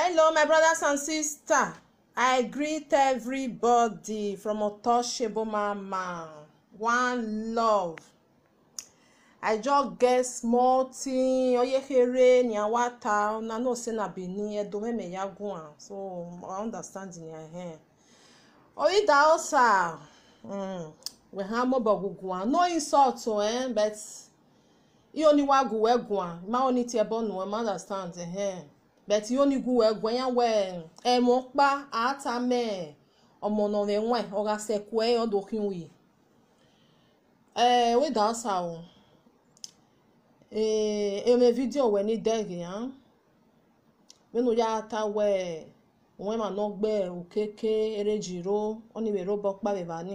hello my brothers and sisters i greet everybody from Untouchable Mama one love i just get small thing oyekere ni awata una know say na Benin edo meme ya gun am so i understand in your hand oyida osa mm, we ha mo bogugu am no insult o oh, eh but iyo ni wa gu we gun am ma oni ti ebo nu e ma understand eh beti yonigu we gwen yan we e eh, mon pa ata me ọmọ nọ rẹ wọn ọra sẹkọ ẹ ọdọkin wi ẹ wẹ dà sa o èrè fídíò wẹ ní dẹrì hàn mẹnu yà ta wẹ wọn mà nọ gbẹ òkèké eré jìró ọnìwé rọbọ kpàrẹ bá ní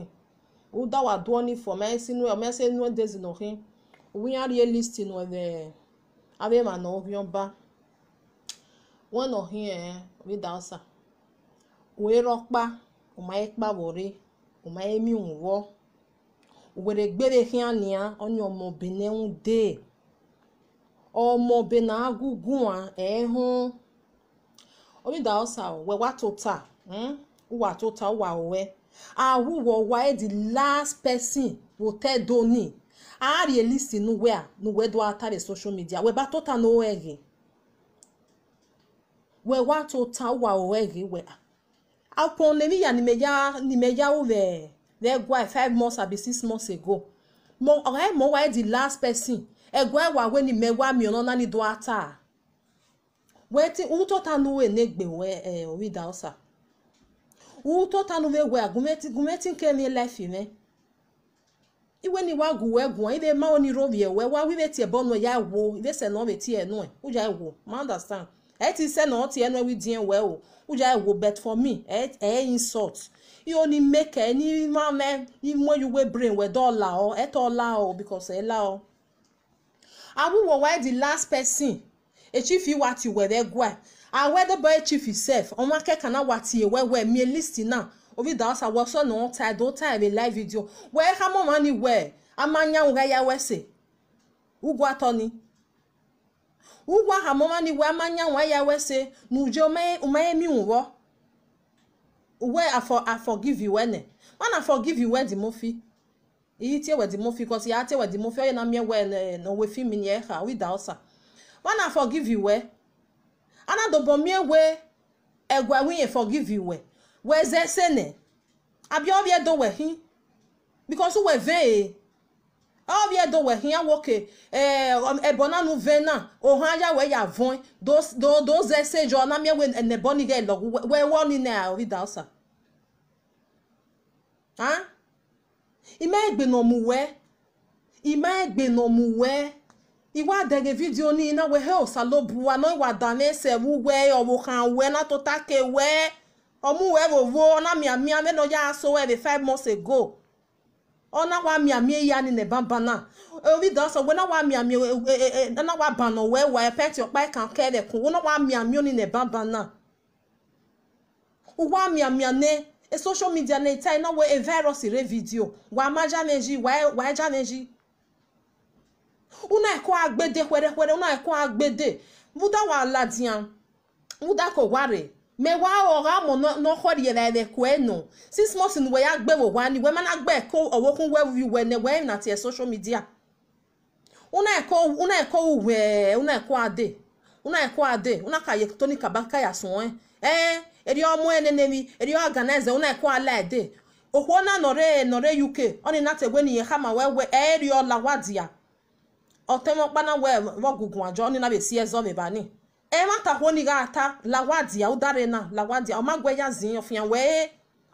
wò dá wà dúọ ní fọ mẹ sínú ẹ ọmọ ẹsẹ inú ẹ dẹsí nọkín òwúyàn rí ẹ lísìtì nù ẹ rẹ abẹ one nọ here wey da hausa wee rọkpa umaye kpawore umaye miwuwo were gbere hiania onye ọmọbe nenwu de ọmọbe na agụgụ a ehu omi da uwa uwa a nuwe a nuwe do atare social media wewatota wawege we upon nemi ya nimeya nimeya uve their guy e five months abi six months ago mo ọ̀rẹ́ mo wáyé the last person ẹ̀gbọ́n ẹ̀wà wé ni mẹ́wàá mi ọ̀nà náà ní dọ́átà wetin who tó tanu wé négbe wẹ ẹ orí dàọ́sà who tó tanu wé We gùmẹ́tì gùmẹ́tì ń kẹ́mi lẹ́fì mẹ́ iwe ni wa gu wẹ gùn ibe máa ní rovi ẹ̀ e, wẹ́ wá wíwẹ́ tiẹ̀ e bọ́nu ẹ̀ yá ẹ̀ wo ibe sẹ̀ náà wẹ̀ tiẹ̀ nù ẹ̀ ó yà ẹ̀ wò understand eti sɛ na ɔte ɛnu ɛwi diɛ wɛ o wogya ɛwo bet for me ɛyɛ eh, insult ihe oni make ɛni mamɛ imu eyiwe brain wɛ dɔ ɔla ɔ ɛtɔ ɔla ɔ because ɛla ɔ awuwo wɛ the last person echifi wa ti wɛ dɛ gua awɛ dɛ bɔ echifi sef ɔmo akɛkɛ na wa ti wɛ wɛ mie list na ovi da ɔsa wɔ sɔ na ɔta do ta ɛbi live video wɛ ɛka mɔmɔ ni wɛ amanya wɛ ya wɛ se ugwu atɔ ni. ugwa aha mụmana igwe amanya nwa ya wese na uju umayemi nwụọ uwe afọ afọ give iwene mana afọ give iwe dị mofi ihe tie wedi mofi kọsi ya tie wedi onye na mie we na owe fimi nye ha wida ọsa mana afọ give iwe anadobo mie we egwe nwunye forgive wee weze sene abịa ọbịa edowe hi bikọsi uwe vee obiedo we hiya woke eh, eh, um, ebonanu vena oha ya we ya voin do do ze se jo na mi we ne boni ge lo we woni na ori dausa ha ime egbe no mu we ime egbe no mu we iwa dege video ni na we he osalo na no iwa dane se wu we owo kan we na to take we omu we wo wo na mia mia ame no ya so we 5 months ago ọnakwa mịamie ya ni na orí dán sọ wọ́n náà wà mìàmì náà wà bànà wẹ́wà ẹ̀pẹ́ tí ọ̀pá ẹ̀ka kẹ́lẹ̀ kún wọ́n náà wà mìàmì òní nẹ̀ bàbà náà. wà mìàmì ní social media ní e, na iná wọ e, virus rẹ fídíò wà má jáneji wà jáneji. una ẹ̀kọ́ agbede wẹ́rẹ́wẹ́rẹ́ una ẹ̀kọ́ agbede wúdà mẹwàá ọ̀rá mọ̀ náà xɔ yẹ la yẹ kọ́ ẹ̀ nọ six months ni wọ́n yà gbẹ́ wọ̀ wá ni wọ́n máa gbẹ́ ẹ̀kọ́ ọ̀wọ́ kún wẹ́wì wẹ̀ ní wẹ́ẹ̀ nà social media una ẹ̀kọ́ e una ẹ̀kọ́ e wẹ̀ẹ́ una ẹ̀kọ́ e adé una ẹ̀kọ́ adé una kà yẹ tóní kaba ká yà sùn ẹ̀ ẹ̀ eh, èrè ọmọ ẹ̀ nẹ́nẹ́mi èrè organize una ẹ̀kọ́ alẹ́ ẹ̀dẹ́ òkú ọ̀nà nọ̀rẹ́ nọ̀rẹ́ uk ọ̀nì nàtẹ̀ wẹ́ nìyẹn hama wẹ́wẹ́ ẹ̀ẹ́rì ọ̀làwádìí à ọ̀tẹ́mọ́pá náà wẹ́ wọ́gùgùn àjọ na be sí ẹ̀zọ́ mi bá ní emata honiga ata lawadia udarena lawadia omagweya zin ofiyan we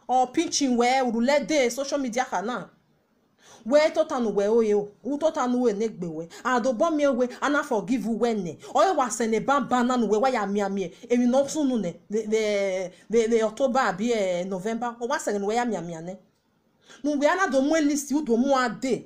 o pinchin we urule de social media kana we totanu we oye o u totanu we negbe we adobo mi we ana forgive we ne oye wa sene bamba nanu we wa ya mi ami emi no tunu ne the the the october abi november o wa sene we ya mi ami ane nu we ana do mu list u do mu ade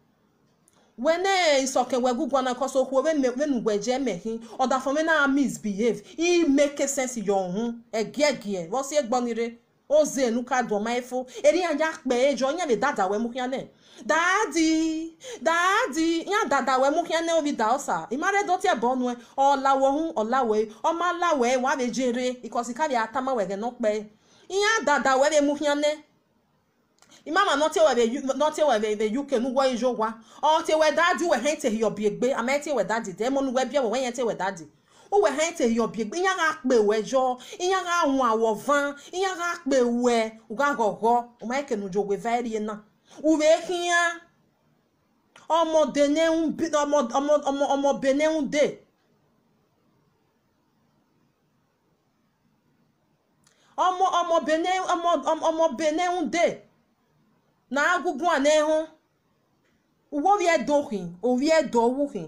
wene isoke wegugwa na koso okwu we menu gweje mehin oda for me na misbehave i make sense yo hun egegie eh, wo si egbanire oze oh, enuka doma ifo eri anya pe ejo eh, nya le dada we mu ne. daadi daadi ya dada we mu ne obi da osa imare doti e bonu e olawo hun olawe oma lawe wa be jere ikosi ka bi atama we ge no pe iya dada we be mu hiane imama notewe be notewe be be uk nu wo ijo wa o te we dadi we hen te yo biegbe ame te we dadi de mo nu we biewo we yen te we dadi o we hen te yo biegbe iyan ga pe we jo iyan ga hun awo van iyan ga pe we u ga gogo o ma ke nu jo we very na u be kian ọmọ bene un Omo omo omo omo bene un de omo ọmọ bene omo omo bene un de na agụgụ a na-ehu uwe rie dohin orie dowuhin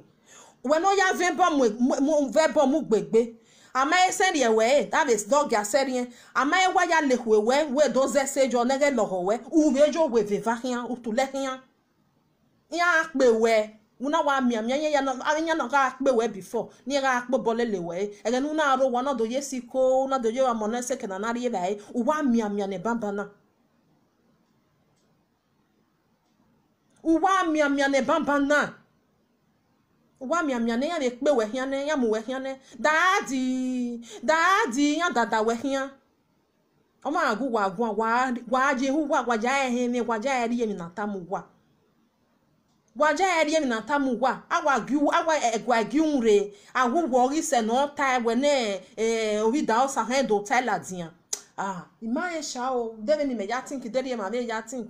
wena ya vebom gbegbe amaghị seri wee daris dọgị aseri amaghị gwa ya lekwe wee wee dozie sejo neghe lọhọ wee urejo wee vevahịa utulehịa ya akpe wee una wa mia mia ye yana anya na ka pe we before bolele we e na ro wa na ye si ko na do ye wa na se kana na ri ba e wa uwe amịamịa na bamba na uwe amịamịa na ya na-ekpe wehiane ya mụ wehiane daadị daadị ya dada wehia ọma agụ gwa agwa gwaje hu gwa gwaje ehe ne gwaje eri yemi na tamu gwa gwaje eri yemi na tamu gwa agwa gi agwa e, e egwa gi unre agwu gwo gi se no ta egwe ne eh obi da osa hen do tela dian ah imaye sha o deve ni me ya tink dere ma me ya think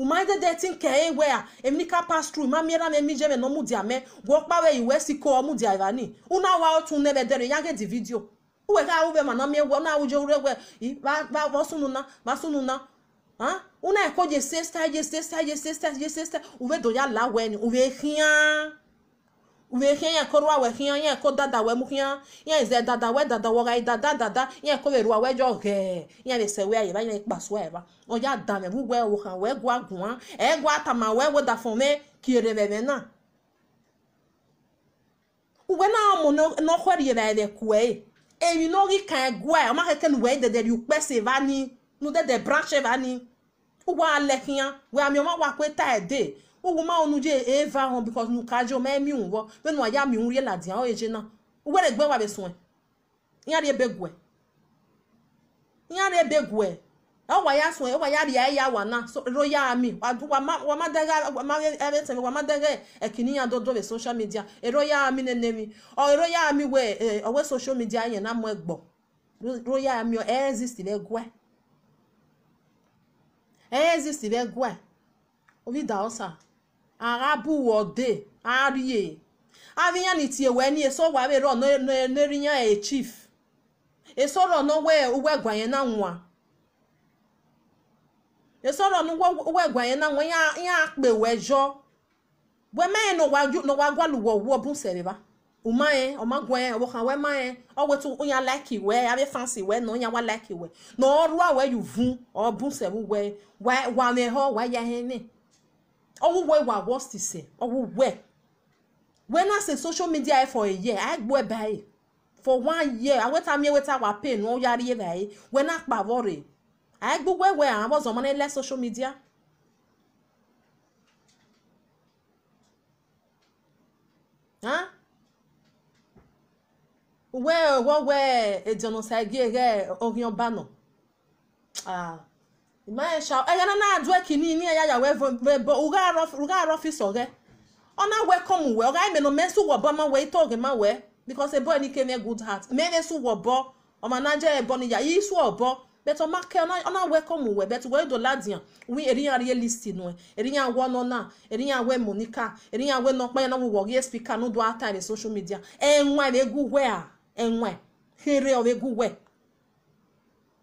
umaide de tin ke e wea pass through ma miera me mije me no mu dia me wo pa we iwe si ko mu dia ivani una wa otun nebe dere yange di video uwe ka uwe ma na mi ewe na uje ure we ba ba wasunu sununa ba sununa ha una e ko je sister je sister je sister je sister uwe do ya la we ni uwe hian we hɛn yɛ kɔrɔ awɛ hɛn yɛ kɔ dada wɛ mu hɛn yɛ zɛ dada wɛ dada wɔga yi dada dada yɛ kɔ wɛ ru awɛ dzɔ hɛɛ yɛ lɛ sɛ wɛ yɛ ba yɛ kpa so yɛ ba ɔdza dame bu wɛ wɔ hã wɛ gua gua ɛ gua tama wɛ wɔ da fɔ mɛ kiri mɛ mɛ na wɛ na mo n'ɔkɔ yɛ ba yɛ lɛ kɔɛ ewi e n'ɔri kan e gua yɛ e. ɔma kɛkɛ nu wɛ dɛdɛ ri kpɛ se va ni nu dɛdɛ branche va ni wɔ alɛ hɛn wɛ ami ɔma wɔ akɔ eta yɛ de uguma onu je eva hon because nu kaje o me mi unwo be nu aya mi un rie ladian o eje na uwere gbe wa be sun e yan re begue yan re begue o ya sun e wa ya ri ya wa na so royal ami wa wa ma wa ma dodo be social media e ya ne o ya we o we social media na mo egbo o exist le exist le ovi da osa arabuwode arie avinya nitie wee ni eso wa wero no nerinya e chief esoro no we uwe gwanye na nwa esoro no uwe gwanye na nwa ya ya akpe wejo we me no wa no wa gwalu wo wo bun sereba umaye omagwe owokan we maye wetu onya like we abi fancy we no onya wa like we no oru awe you vun obun sebu we wa me ho wa ya hene ọwụwe wa worst ise ọwụwe when i say social media for a year i gbo ebe anyị for one year aweta mi eweta wa pain wọn yari ebe anyị when i kpavọ re anyị gbogbo ewe àwọn abọ́zọ̀ ọmọ nílẹ̀ social media. Huh? wẹ́ẹ̀ wọ́wẹ́ ẹ̀jọ̀nà ṣàgé rẹ̀ orin ọba náà. egana na ya ya gị ọ na-awekọ m wee ọ ma wee ite oge ma wee bikos ebo nike me gud hat mee nesu ọmanaja ya isu ọbọ bet make ọ na-awekọ m wee beto wee dola diya wi eriya listi nwe eriya na eriya wee monika eriya wee nọkpa ya na wụwọ gị spika n'ụdụ ata ere soshal midia enwe egwu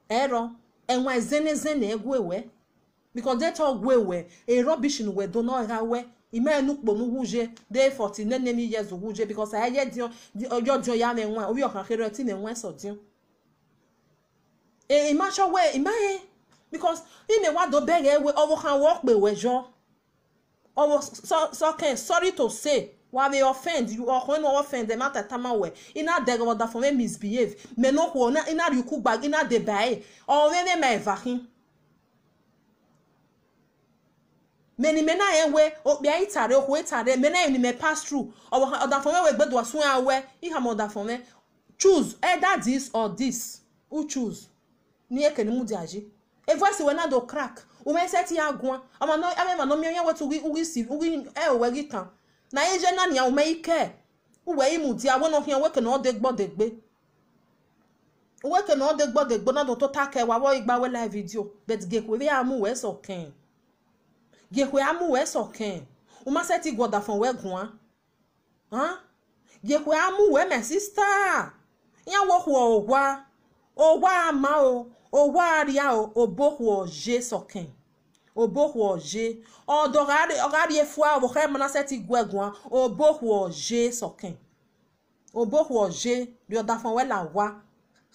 a ọ enwa ezeneze na-egwu ewe biko deta ọgwụ ewe erobishin wedo n'ọha we ime nukpo n'ugwuje dee 40 nene n'ihe zugwuje bikos uh, aye dị ọjọ dị ya na-enwe oyi ọkakịrị ti na-enwe sọ dị e imacha e we imaghe e bikos ime wado bega ewe ọwụ ha wọkpe wejọ ọwụ sọke sorry to say wa may offend you ọkùnrin náà offend them at a time wẹ they dẹrẹ ọ̀dà for me misbehave mẹ́nà kù ọ̀nà iná rí ikú gbà iná dé báyìí ọ̀rẹ́ mi mà ẹ̀fà kín. mẹ́ni mẹ́nà yẹn wẹ òpè ayé are òkú ayé tàrẹ mẹ́nà yẹn ni mẹ́ pass through ọ̀dà for me wẹ gbẹdọ̀ sún ẹ wẹ ìhàmọ̀ ọ̀dà for me choose either this or this who choose ní can ni mú di àjí a voice wẹ̀ náà dọ̀ crack òun ẹ̀ sẹ́ ti yà gùn ọmọ náà ẹ̀ mẹ́ma náà mi ẹ̀ wẹ́ tó wí sí ẹ̀ wẹ́ rí tán na ye je nani ume ike uwe imu ti awo no hian weke na odegbo degbe weke na odegbo degbo na do to take wa wo igba we live video but gekwe we amu we so ken gekwe amu we so ken o ma se ti goda fun we gun an han gekwe amu we my sister yan wo ho owa owa ama o owa aria o obo ho je so ken obohwo je odogari ogari efua obohe manase ti gwegun obohwo je sokin obohwo je the other one wela wa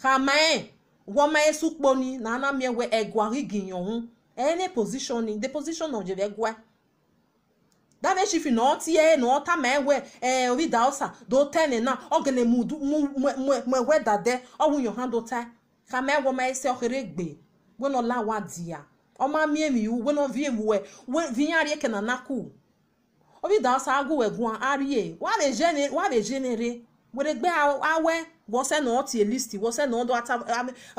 hamae woma esukponi na na miewe egwari ginyonun any positioning the position of jebe gwa dave shifi eh, na ọtí ẹ na ọta ma ẹwẹ ẹ orí da ọsà do tẹni náà ọgẹlẹ mu mu ẹwẹ dàdẹ ọwúnyàn hàn do tẹ kàmẹ ẹwọ ma ẹsẹ ọkẹrẹ gbè gbọnà láwa dìyà ọma mie mi wu wọnọ vie mu wẹ wẹ vinye arie kẹ na naku obi da ọsọ agụ wẹ arie wa le jenere wa le jenere were gbe awẹ wọsẹ na ọtí elisti wọsẹ na ọdọ ata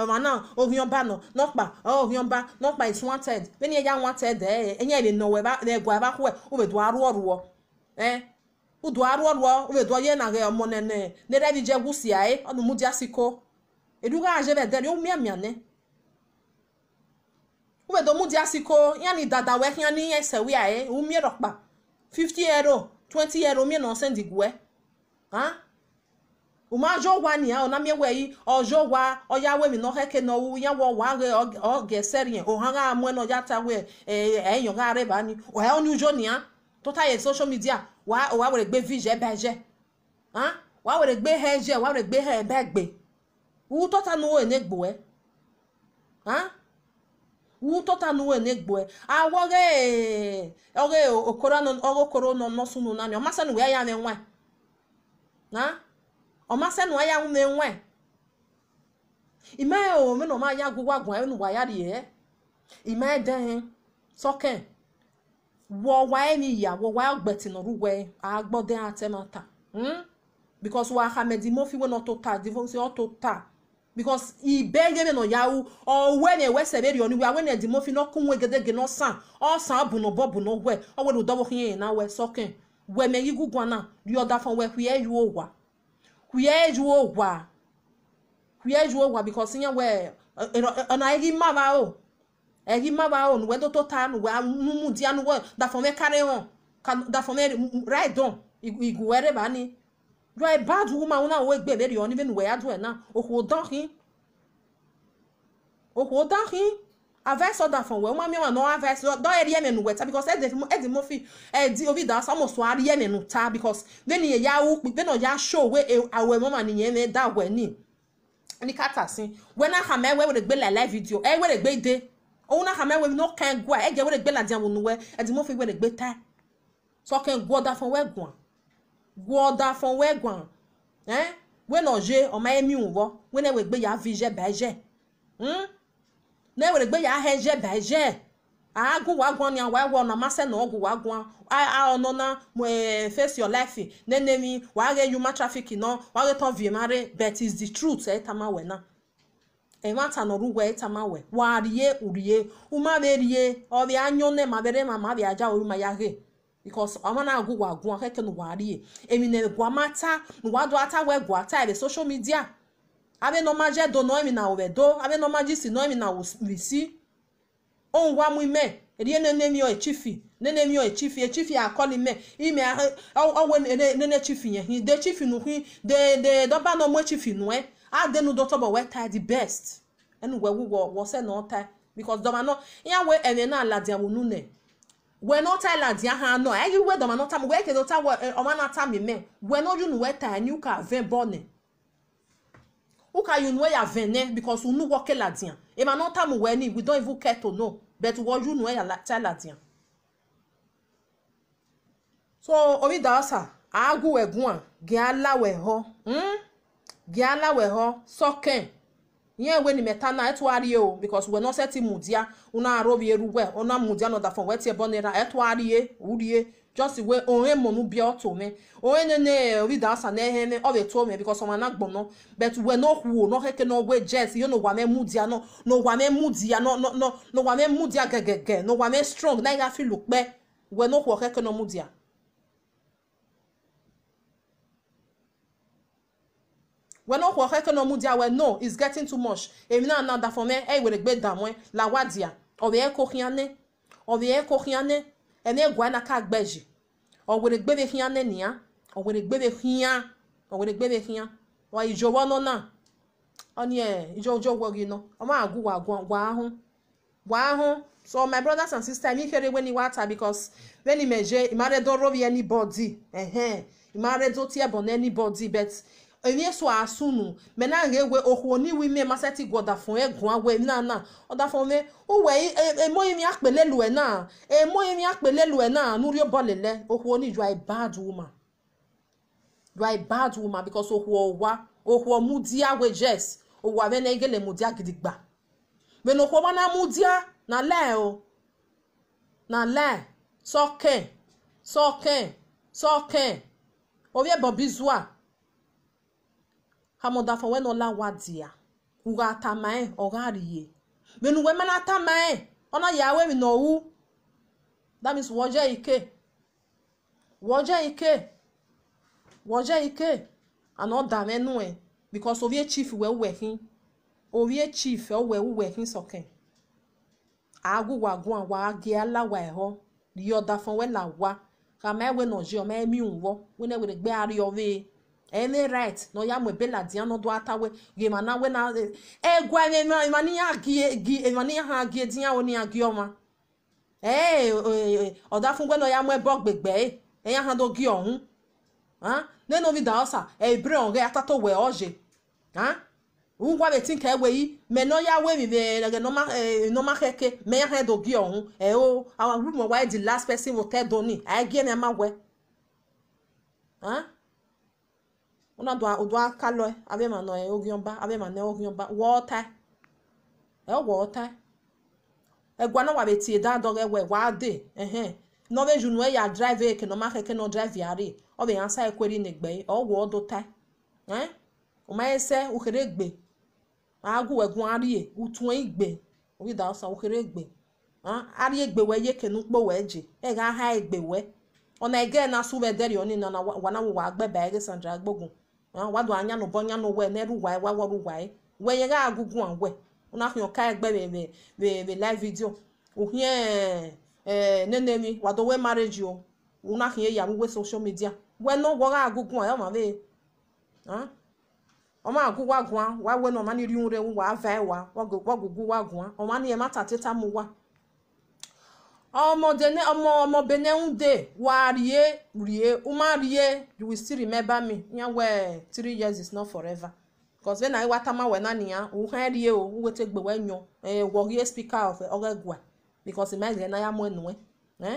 ọmọ náà ohiọba nọ nọkpa ohiọba nọkpa is wanted wẹni ẹyà e wanted ẹ ẹnyẹ lè nọ ẹgbọ ẹ bá kú ẹ ọbẹ dùn arú ọrù ọ ẹ ọdù arú ọrù ọ ọbẹ dùn ọyẹ nà ọmọ nẹnẹ nẹrẹ ẹni jẹ gúsì ẹ ọdún mú díà sí kó ẹdùkọ àjẹbẹ dẹrẹ ubedo mu di asiko ni dada we ese 50 euro 20 euro ni a ona mie we yi ojogwa oya we mi no ya o ge serien o hanga amwe no ya ta we eh eyan ga ni o ya oni ujo ni a to ta ye social media wa were gbe vije beje ha wa were wa wutota nu wene gbe awoghe oghe okoro ogokoro no nosu nu nani omase nu ya ne nwe na omase nu ya ne enwe ime o me no ma ya gugwa gwa e, nu wa ya ri e ime den e. soken wo wa eni ya wo wa e ogbeti no ruwe atemata hmm? because wa ha medimo fi we no divon o because ibe nyere nọ ya wu owe na-ewesere rion iwe awe na-edi mofi n'ọkụ nwegede gị n'ọsa ọsa bụ na ụbọ bụ n'ogwe o were ụdọbọ ihe na we sọkin we mere igwu gwa na riọdafọ we kwuye ju ụgwa kwuye ju ụgwa kwuye ju ụgwa because ihe we na eri mmara o eri mmara o nuwe dotota nuwe mumu di anuwe dafọ mekarị hàn dafọ mere raidon igwe reba ni you are a bad woman una wey gbe very uneven Oh, adu e na okodankin okodankin advice order from wẹ́n wọ́n mi wọn náà advice dọ́ ẹ̀rí ẹ̀mẹ̀ nù wẹ̀ta because ẹ̀dì ẹ̀dì mo fi ẹ̀dì omi dà sọ́mọ̀ sọ àrí ẹ̀mẹ̀ nù ta because lẹ́nu yẹ̀ yá wú pípẹ́ náà yá show wẹ́ àwẹ̀ mọ́mà nìyẹn ní ni. wẹ̀ ní ní kàtà sí wẹ́n náà hàmẹ́ wẹ́ wẹ́rẹ́ gbé live video ẹ̀ wẹ́rẹ́ gbé dé òun náà hàmẹ́ wẹ́ náà kàn gùn Eh, jẹ́ wẹ́rẹ́ gbé làdí àwọn ònú wẹ́ ẹ̀dì mo fi wẹ́rẹ́ gbé tá sọ́kàn gùn ọ̀dà fún wẹ́ gùn à guo da fon we gwan eh we no ma emi wo we na we ya fi je ba je hm na we gbe ya he je ba je agụ wagwan ya wa wo na mase na ọgwụ wagwan a ọnọ na face your life nenemi wa ge trafik nọ no wa ge ton vi mare but is the truth e tama na e n'ọrụ no ru we tama we wa rie urie uma be rie o bi anyo ne ma bere ma ma bi aja oru ma ya ge because amana agwụgwa agwụ keke n'ụwa rie n'ụwa do ata wee gwata ere social media abe nomaje do noemi na wedo abe nomaji si noemi na wisi ongwa mwime e rie nenemi o echifi nenemi o echifi ime ọwe nene nye eh. de nu de dọba na ọmụ chifi nue adenu taa best enu e na because dọba nọ ya na wɛnɔ thailand yɛ hã nɔ ɛyi wɛ dɔmɔ nɔ tam wɛ kɛ dɔ ta wɔ ɛ ɔmɔ na ta mi mɛ wɛnɔ yi nu wɛ ta ɛni wò ka vɛn bɔ nɛ wò ka yi nu ya vɛn nɛ because wò nu wɔ kɛ la diɛ ɛmɛ nɔ tam wɛ we don even care to know but wɔ yi nu wɛ ya ta la diɛ so omi da ɔsa aagu wɛ gun a gɛ ala wɛ hɔ hmm? gɛ ala wɛ hɔ nye we ni metana etu ariye o because we no set mudia una arobi eru we una mudia no da for wetie bonera etu ariye uriye just we onye monu bia oto me onye ne ne obi da asa na ehe me obi to me because oma na gbono but we no hu no heke no we jet you know wa me mudia no no wa me mudia no no no no wa me mudia gegege no wa me strong na ya fi lupe we no hu heke no mudia wẹ́n ọ̀hún ọ̀hún ẹ̀kẹ́ náà mú di awẹ́ no it's getting too much èmi náà náà dàfọ̀ mẹ́ ẹ̀ ìwèrè gbé dàmú ẹ̀ làwádìá ọ̀rẹ́ ẹ̀ kó hián ní ọ̀rẹ́ ẹ̀ kó hián ní ẹ̀ní ẹ̀gọ́ ẹ̀ náà ká gbẹ̀jì ọ̀wèrè gbére hián ní nìyá ọ̀wèrè gbére hián ọ̀wèrè gbére hián wà ìjọwọ́ náà ọ̀ní ẹ̀ ìjọ ọjọ́ wọ̀rì náà ọmọ àgù wà so my brothers and sisters mi kere weni wata because weni meje imare don rovi anybody ehem imare don tear born anybody but enye so asunu me na nge we ohoni wi me maseti godafun egun awe na na odafun me o we e, e, e mo mi apele lu e na e mo mi apele lu e na nuri obolele ohoni you are a bad woman you are a bad woman because ohuo wa ohuo mudia we yes ohuo ave na egele mudia gidigba me no kwa na mudia na le o na le soken soken soken ovie bobizua hamoda fọwẹ́ nọlá wadia uga atamae ọ̀gáàrìyè menuwe mana atamae ọ̀nà yàwé mi nọ̀wú that means wọ́jẹ́ ike wọ́jẹ́ ike wọ́jẹ́ ike àná dàmẹ́nu ẹ̀ because ovie chief wẹ̀wẹ̀ hin ovie chief we ọ̀wẹ̀wẹ̀ hin sọ̀kẹ̀ àágùwàgùn àwa agẹ́ aláwa ẹ̀họ́ rí ọ̀dà fún la wa kàmáẹ́wẹ́ nàìjíríà ọmọ ẹ̀mí òun We wẹ́nẹ́wẹ́rẹ́ gbé arí ọ̀vẹ́ yìí ene right no ya mwe bela dia no do atawe ye mana we na egwa eh, eh, me eh, mani ya gi gi mani ha gi dia oni agi oma eh oda fun gbe no ya mwe bo gbegbe e ya ha do gi ohun ha ah, ne no vida osa e bre on ge atato we oje ha ah, ugwa be tin ka ewe yi me no ya we mi be ge no ma no ma keke me ya ha do gi ohun e o our room why the last person will tell doni i gi na ma we ha ah, unadwakalo abemanoyogomba abemanoyogomba wota ewota egwana wabetie dadog ewe wade ehe nove e ya drive eke no makeke no drive yare obe yansa ekweri negbe ogwo odota eh umayese uhere egbe agụ egwu arie utu igbe orida ọsa uhere egbe egbe wee ha ọ na-ege na asụ e na wanawu wa Ah, wado anya no bonya no we neru wai wa waru wai we ye ga agugu an we una fi ka egbe we we we live video o hie eh nene mi wado we marriage o una hie ya we social media we no wo ga gugu an ma we ha oma ah? gugu agun wa we no ma ni ri un re wa va wa wo gugu wa gugu wa agun o ma ni e ma tateta mu wa ọmọdene ọmọ ọmọbene ń de wà rie rie uma rie you will still remember me nya wẹ three years is not forever because when i wata ma wẹna nìyà òhun rie o wete gbe wẹ nyọ ẹ wọrie speaker of ọgẹgua because ìmọ̀ ẹ̀rẹ́ náà yà mọ̀ ẹnu ẹ.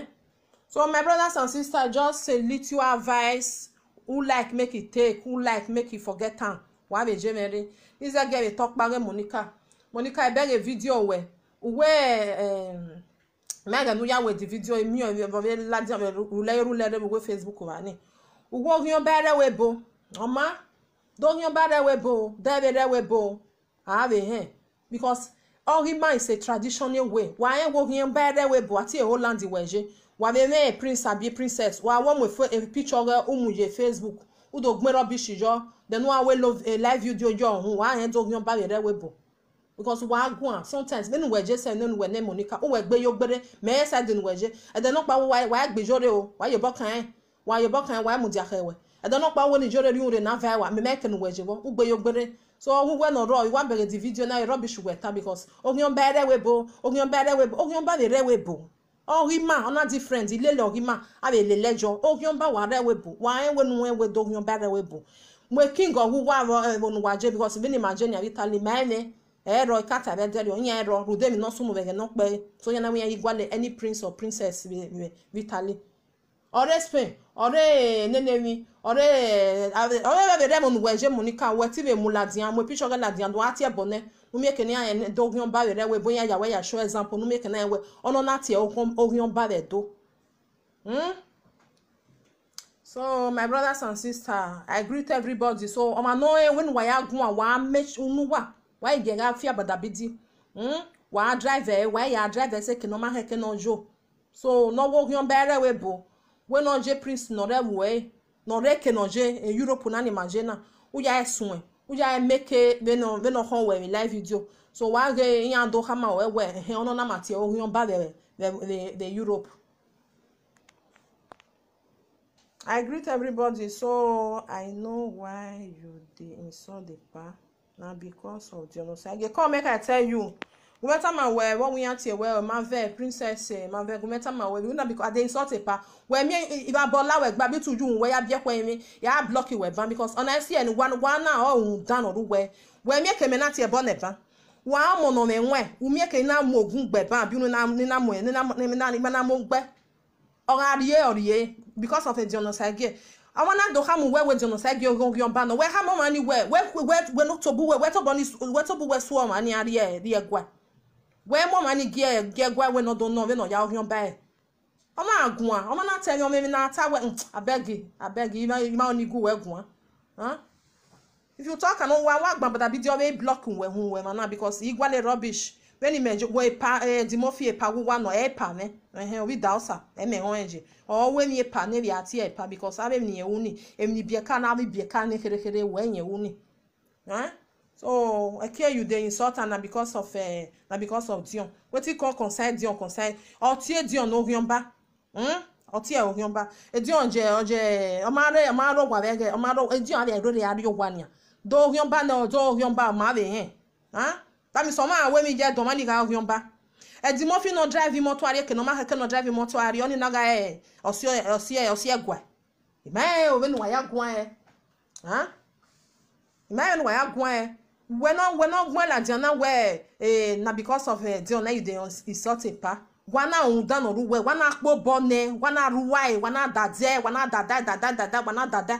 so my brothers and sisters just say little advice who like make e take who like make e forget am wàá be jẹ mẹrin israel gẹrẹ talk rẹ monica monica I ẹ a video. wẹ uwe. Um, mega nu ya wedi video mi o bo ve la di rule rule re bo facebook wa ni uwo hian ba re we bo oma do hian ba re we bo da be re we bo a eh? be he because Orima is a traditional way. Wa ye wo hian ba re we bo ati e Holland weje. Wa be me prince abi princess. Wa wo mo fo e picture umu ye facebook. Udo gbero bi shijo. Then wa we love a eh, live video jo hun. Wa yen do hian ba re we bo because wàá gùn à sometimes mẹ́nu wẹ̀jẹ̀ sẹ́yìn nínú wẹ̀ ní Monica. ó wẹ̀ gbé yóò gbére mẹ́yẹ́ sẹ́yìn nínú wẹ̀jẹ̀ ẹ̀dẹ̀ náà pa wàá gbèjọ́rẹ́ o wàá yọ̀bọ̀ kàn án wàá yọ̀bọ̀ kàn án wàá mú diakẹ́ wẹ̀ ẹ̀dẹ̀ náà pa wọ́n níjọ́rẹ́ rí wúre náà fẹ́ wà mẹ́mẹ́ kẹ́nu wẹ̀jẹ̀ wọ́ ó gbé yóò gbére so wúwẹ́ nọ rọ ìwà bẹ̀rẹ̀ di fídíò náà rọ́bìṣì wẹ̀ ta because ogun bá ẹrẹ́ wẹ̀ bo ogun bá ẹrẹ́ wẹ̀ bo ogun bá lè ọ̀nà different ilé lẹ̀ ọ̀rìmà àbẹ̀ lè lẹ́jọ́ ogun bá wà rẹ́ wẹ̀ bo wà á wẹ̀ nu wẹ̀ do ogun bá rẹ́ wẹ̀ bo mo king ọ̀húwà ẹ̀ wọ̀nùwàjẹ́ because ìbí ni màjẹ́ ni àbí ta lè máa ẹ̀ ní ẹ̀rọ ikata bẹ́ẹ̀ tẹ́lẹ̀ ọ̀yìn ẹ̀rọ rùdẹ́mi náà súnmù bẹ̀gẹ̀ náà pẹ́ so yẹn náà wọ́n yẹn igualẹ̀ any prince or princess vitali ọ̀rẹ́ spain ọ̀rẹ́ nenewi ọ̀rẹ́ ọ̀rẹ́ bẹ̀rẹ̀ rẹ̀ mo nùwẹ̀ ẹ̀jẹ̀ mo ní ká wẹ̀ tí bẹ̀ mu ladiyan mo píṣọ́ rẹ̀ ladiyan tó wá tiẹ̀ bọ̀ nẹ́ numeke ní àyẹ̀ dógún bá rẹ̀ rẹ̀ wẹ̀ bóyá yàwẹ̀ yà ṣọ́ example numeke náà wẹ̀ ọ̀nà náà tiẹ̀ ogún bá rẹ̀ dó. Hmm? so my brothers and sisters i greet everybody so ọmọ náà wẹ́n wàá gún àwọn amẹ́ṣ wayigyenga afia badabidi mm? wàá drive ẹ wàá yà drive ẹ sẹ kìnnà má kẹkẹ náà jò so nọwọ yọ̀n bẹ́ẹ̀rẹ̀ wẹ̀ bò wẹ́ náà jẹ́ prince nọ̀rẹ́ wù ẹ́ eh? nọ̀rẹ́ kẹ̀ náà jẹ́ ẹ̀ eh, europe náà ni mà jẹ́ náà ó yà ẹ̀ sùn ẹ̀ ó yà ẹ̀ mẹ́kẹ́ bẹ́ẹ̀ náà live video so wàá gẹ ẹ̀yìn àdó hama ọ̀ ẹ̀ wẹ̀ ẹ̀hẹ́ ọ̀nà náà mà tiẹ̀ ó yọ̀n bá rẹ̀ rẹ̀ europe. i greet everybody so i know why you dey insult the pa na because of genocide i come make i tell you gometa man What we wiyan tie well man vex princess eh, man vex gometa man well not because i dey insult epa Where me iba bola well gba bi tuju well ya bie kwenye ya block you where. because honestly ẹni wa wa na ọhún dan ọdún where. Where me where. Where on kẹmẹ na tie bọ nẹba wa amọ̀nà mẹ́wọ̀n umi eke na mu ogun gbẹ ban bi na na mu na na na mu gbẹ ọ̀rọ̀ àríyé ọ̀ríyé because of a genocide awana do hamu we we jono sa gyo gyo gyo bano we hamu mani we we we we no tobu we we tobu ni we tobu we suo mani ari e ri e gwa we mo mani gie gie gwa we no do no we no ya gyo ba e ọmọ àgùn à ọmọ náà tẹ̀yìn ọmọ mi náà táwẹ̀ abẹ́gi abẹ́gi ìmá onígun wẹ̀ gùn á if you talk àná wa wá gbàgbọ́dà bí di ọmọ block wẹ̀ hun wẹ̀ mọ̀ náà because ìgbàlẹ̀ rubbish bẹ́ẹ̀ni mẹ̀jọ wọ ipa ẹ̀ẹ́dìmọ́ fi ipa wíwá nọ ẹ̀ẹ́pà ní ẹ̀hẹ́n orí dàọ́sà ẹ̀mẹ̀ ẹ̀hán ẹ̀jẹ̀ ọ̀wọ́ èmi ipa níbi àti ẹ̀ẹ́pà because abẹ́ mi yẹn wú ni èmi ni bìẹ́ká náà mi bìẹ́ká ní kérékéré wọ́ ẹ̀yẹn wú ni so ẹ̀kẹ́ you dey insult am na because of uh, na because of dion wetin come concern dion concern ọtí ẹ̀ dion n'ohìọ́nba ọtí ẹ̀ òhìọ́nba edion jẹ ọjẹ ọmọ arẹ ọmọ arọ wà rẹ ọmọ arọ edion arẹ ẹ̀rọ rẹ arẹ wà nìyà dó òhìọ́nba náà dó òhìọ́nba ọmọ arẹ yẹn tami sọ maa wemi jẹ dọmọli ka avion ba ẹdi mo fi no drive mọtò ari kena ọma keke no drive to ari ọni naga ẹ ọsi ẹ ọsi ẹ ọsi ẹ gua ìmọ̀ ẹ òwe nu wàyà gùn ẹ ìmọ̀ ẹ nu wàyà gùn ẹ wẹ náà wẹ náà gùn ẹ là diẹ náà wẹ ẹ na because of ẹ diẹ náà yìí dẹ ìsọtì pa wa náà òun dáná ru wẹ wa náà kpó bọ́ nẹ wa náà ruwa ẹ wa náà dàdẹ wa náà dàdá dàdá dàdá wa náà dàdá.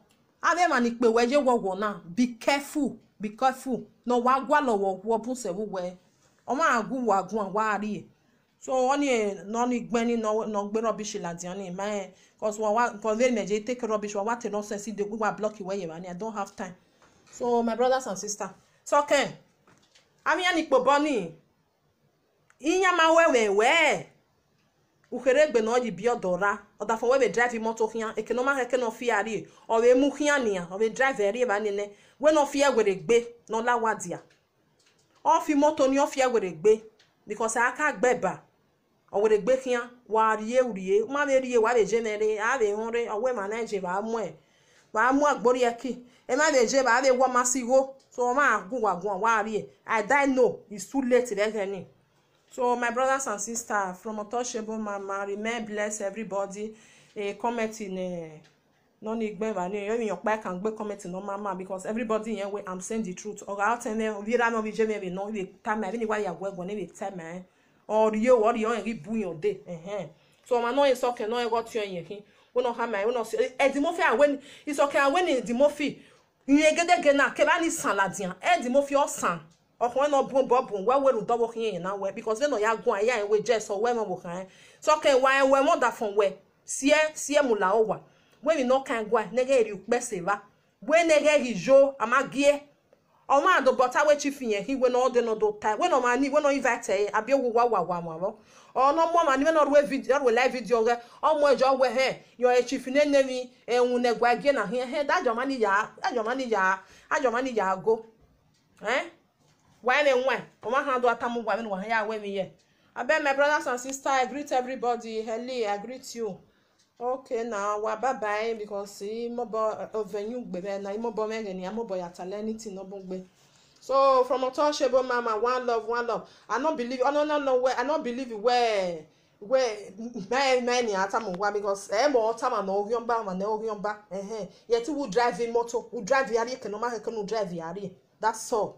ave manike weje wowo na be careful be careful no wa gwa lowo wo bun se wo we o ma gu wa gun wa ri so oni e no ni gben ni no gbe rubbish ladi oni ma cause wa wa convey me je take rubbish wa wa te nonsense dey wa block we ye i don't have time so my brothers and sisters so ken ami ani po boni iyan ma wewe we uheregbe na oyi bio dora odafo we be drive moto hia ekeno ma heke no fi ari e. o we mu hia nia o be drive eri e ba nene we no fi egwere gbe no lawadia o fi moto ni o fi egwere gbe because aka gbeba o were gbe hia wa rie urie ma be rie wa be jenere a be hunre o we manage ba mu e ba mu agbori eki e ma be je ba be wa masigo so ma agu wa gun wa rie i die no it's too late regeni So my brothers and sisters from Untouchable Mama, remain bless everybody. A comment in a no need to. wa eh, in your back and kan gbẹ comment no mama because everybody yẹn wey i'm saying the truth eh. Or I'll tell ọ̀rọ̀ àwọn tẹ̀lé wíra náà wíjẹ́ mi nà wíwẹ̀ tá mẹ́ ẹ̀bí wáyà wẹ́gbọ̀n ní wíwẹ̀ tẹ́ mẹ́ ọ̀rọ̀ yẹn wọ́ọ̀rọ̀ yẹn rí bu yẹn dé so I'm ọmọ náà yẹn sọkẹ̀ náà yẹn rọ́ tí yẹn yẹn kí wọn náà hàmà wọn náà sọ ẹ̀dìmọ́fẹ́ àwẹ́ni ìsọkẹ̀ àwẹ́ni ẹ̀dìmọ́fì ìyẹn gẹ́gẹ́ gẹ́ náà kẹ́ bá ní sàn làdìyàn ẹ̀dìmọ́fì eh, ọ̀sàn ọkùnrin náà bùn bọ́ bùn wẹ́wẹ́ lù dọ́wọ́ kí na náà wẹ́ because nọ ya gun ya enwe jẹ́ sọ nwee wò kàn án sọ́kẹ́ ìwà ẹ̀wẹ́ wọ́n dà sie mụla síẹ́ wee mùlà ó wà wẹ́mi náà kàn gùn nẹ́gẹ́ èrè pẹ́ sèvá ama nẹ́gẹ́ rì yó àmà gíẹ́ ọmọ àdọ̀gbọ́tà wẹ́ chi fi yẹn nọ náà ya abịa dò ta wẹ́ náà máa ní wẹ́ náà why me why on one hand atamu why me why here where me here abeg my brothers and sisters i greet everybody hello i greet you okay now wa bye bye because mo imobo ovenyu gbebe na imobo mẹrin ni amobo yàtà lẹnitin ọbọ gbẹ so from untouchable mama one love one love i not believe Oh no no no where i not believe where where many mẹ́rin atamu wa because ẹ eh, mọ ọtama na ohiomba ma na ohiomba yẹti who drive motor. who drive yari kẹnu ma kẹnu drive yari that's all.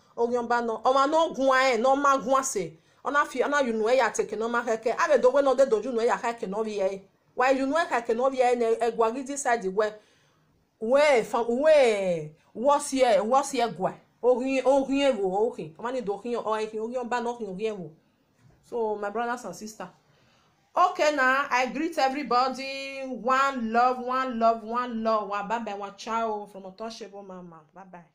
ogiomba no oma no gwa e no ma gwa se ona fi ona you know e ya take no ma keke abe do we no de doju e no ya e. keke no bi e why you know keke no bi e ne egwagidi side we we fa we what's here what's here gwa ogun ogun e wo ogun oma ni do ogun o e ogiomba no ogun e wo so my brothers and sisters okay now i greet everybody one love one love one love wa bye bye wa ciao from untouchable mama bye bye